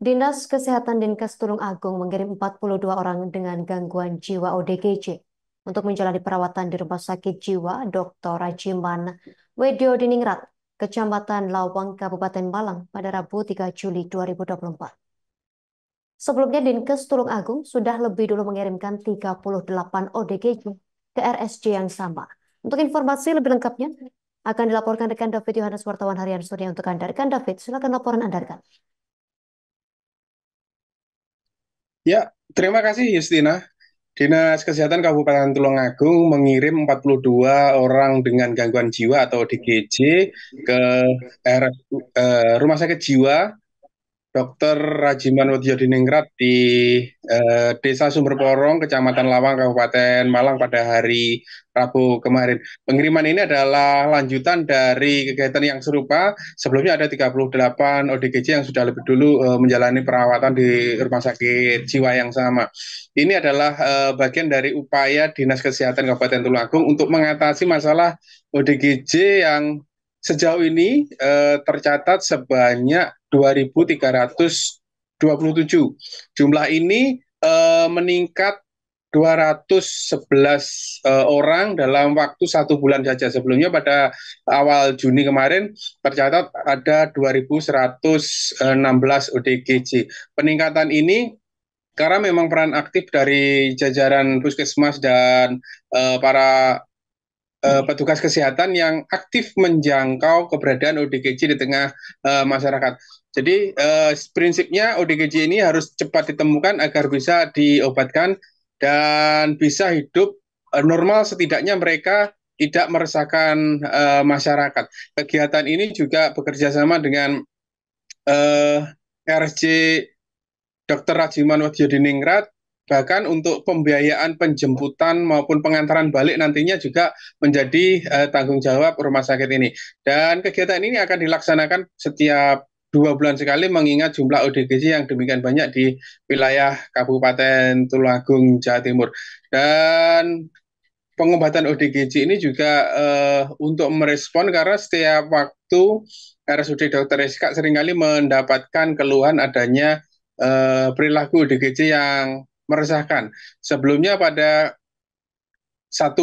Dinas Kesehatan Dinkes Tulung Agung mengirim 42 orang dengan gangguan jiwa ODGJ untuk menjalani perawatan di Rumah Sakit Jiwa Dr. Rajiman Wedio Diningrat, Kecamatan Lawang, Kabupaten Malang pada Rabu 3 Juli 2024. Sebelumnya Dinkes Tulung Agung sudah lebih dulu mengirimkan 38 ODGJ ke RSJ yang sama. Untuk informasi lebih lengkapnya, akan dilaporkan rekan David Yohanes Wartawan Harian Surya untuk Anda. Rekan David, silakan laporan Anda rekan. Ya, terima kasih Justina. Dinas Kesehatan Kabupaten Tulungagung mengirim 42 orang dengan gangguan jiwa atau DGJ ke eh, Rumah Sakit Jiwa Dr. Rajiman Wadiyodiningrat di eh, Desa Sumberporong, Kecamatan Lawang, Kabupaten Malang pada hari Rabu kemarin. Pengiriman ini adalah lanjutan dari kegiatan yang serupa. Sebelumnya ada 38 ODGJ yang sudah lebih dulu eh, menjalani perawatan di rumah sakit jiwa yang sama. Ini adalah eh, bagian dari upaya Dinas Kesehatan Kabupaten Tulungagung untuk mengatasi masalah ODGJ yang Sejauh ini eh, tercatat sebanyak 2.327. Jumlah ini eh, meningkat 211 eh, orang dalam waktu satu bulan saja. Sebelumnya pada awal Juni kemarin tercatat ada 2.116 ODGJ. Peningkatan ini karena memang peran aktif dari jajaran puskesmas dan eh, para uh, petugas kesehatan yang aktif menjangkau keberadaan ODGJ di tengah uh, masyarakat. Jadi uh, prinsipnya ODGJ ini harus cepat ditemukan agar bisa diobatkan dan bisa hidup uh, normal setidaknya mereka tidak meresahkan uh, masyarakat. Kegiatan ini juga bekerja sama dengan uh, RJ Dr. Rajiman Wadyo Diningrat bahkan untuk pembiayaan penjemputan maupun pengantaran balik nantinya juga menjadi uh, tanggung jawab rumah sakit ini. Dan kegiatan ini akan dilaksanakan setiap dua bulan sekali mengingat jumlah ODGJ yang demikian banyak di wilayah Kabupaten Tulungagung, Jawa Timur. Dan pengobatan ODGJ ini juga uh, untuk merespon karena setiap waktu RSUD Dr. Rizka seringkali mendapatkan keluhan adanya uh, perilaku ODGJ yang meresahkan. Sebelumnya pada 1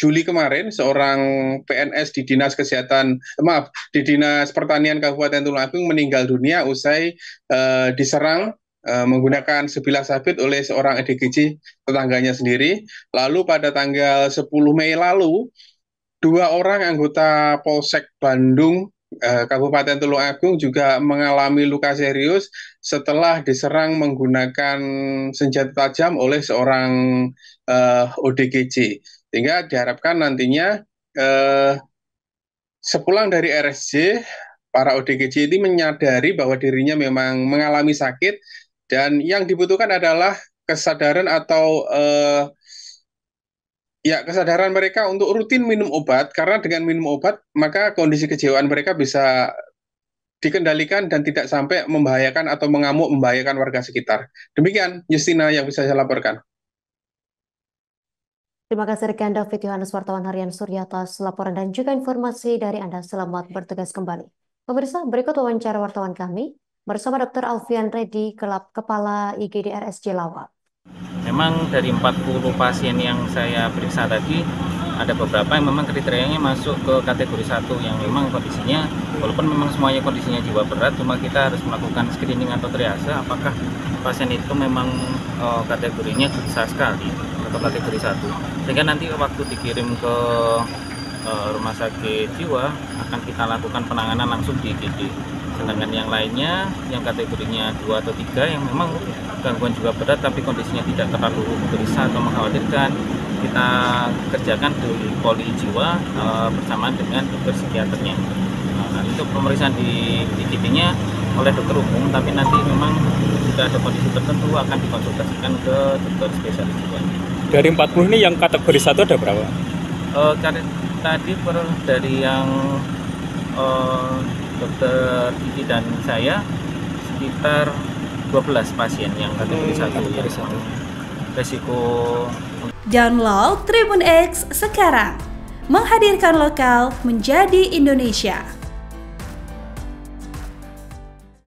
Juli kemarin seorang PNS di Dinas Kesehatan eh, maaf di Dinas Pertanian Kabupaten Tulungagung meninggal dunia usai uh, diserang eh, menggunakan sebilah sabit oleh seorang EDGC tetangganya sendiri. Lalu pada tanggal 10 Mei lalu dua orang anggota Polsek Bandung Eh, Kabupaten Tulung Agung juga mengalami luka serius setelah diserang menggunakan senjata tajam oleh seorang uh, eh, ODGJ. Sehingga diharapkan nantinya uh, sepulang dari RSJ, para ODGJ ini menyadari bahwa dirinya memang mengalami sakit dan yang dibutuhkan adalah kesadaran atau uh, Ya, kesadaran mereka untuk rutin minum obat karena dengan minum obat maka kondisi kejiwaan mereka bisa dikendalikan dan tidak sampai membahayakan atau mengamuk membahayakan warga sekitar. Demikian Justina yang bisa saya laporkan. Terima kasih rekan David Yohanes wartawan harian Surya atas laporan dan juga informasi dari Anda. Selamat bertugas kembali. Pemirsa, berikut wawancara wartawan kami bersama Dr. Alfian Reddy, Kepala IGD RSJ Lawak memang dari 40 pasien yang saya periksa tadi ada beberapa yang memang kriterianya masuk ke kategori satu yang memang kondisinya walaupun memang semuanya kondisinya jiwa berat cuma kita harus melakukan screening atau triase apakah pasien itu memang oh, kategorinya susah sekali atau kategori satu sehingga nanti waktu dikirim ke uh, rumah sakit jiwa akan kita lakukan penanganan langsung di IGD sedangkan yang lainnya yang kategorinya dua atau tiga yang memang gangguan juga berat tapi kondisinya tidak terlalu gelisah atau mengkhawatirkan kita kerjakan di poli jiwa e, bersamaan dengan dokter psikiaternya nah, untuk pemeriksaan di titiknya oleh dokter umum tapi nanti memang jika ada kondisi tertentu akan dikonsultasikan ke dokter spesialis jiwa dari 40 ini yang kategori satu ada berapa? E, tadi per dari yang e, dokter Kiki dan saya sekitar 12 pasien yang kategori hmm. satu hmm, yang satu resiko download Tribun X sekarang menghadirkan lokal menjadi Indonesia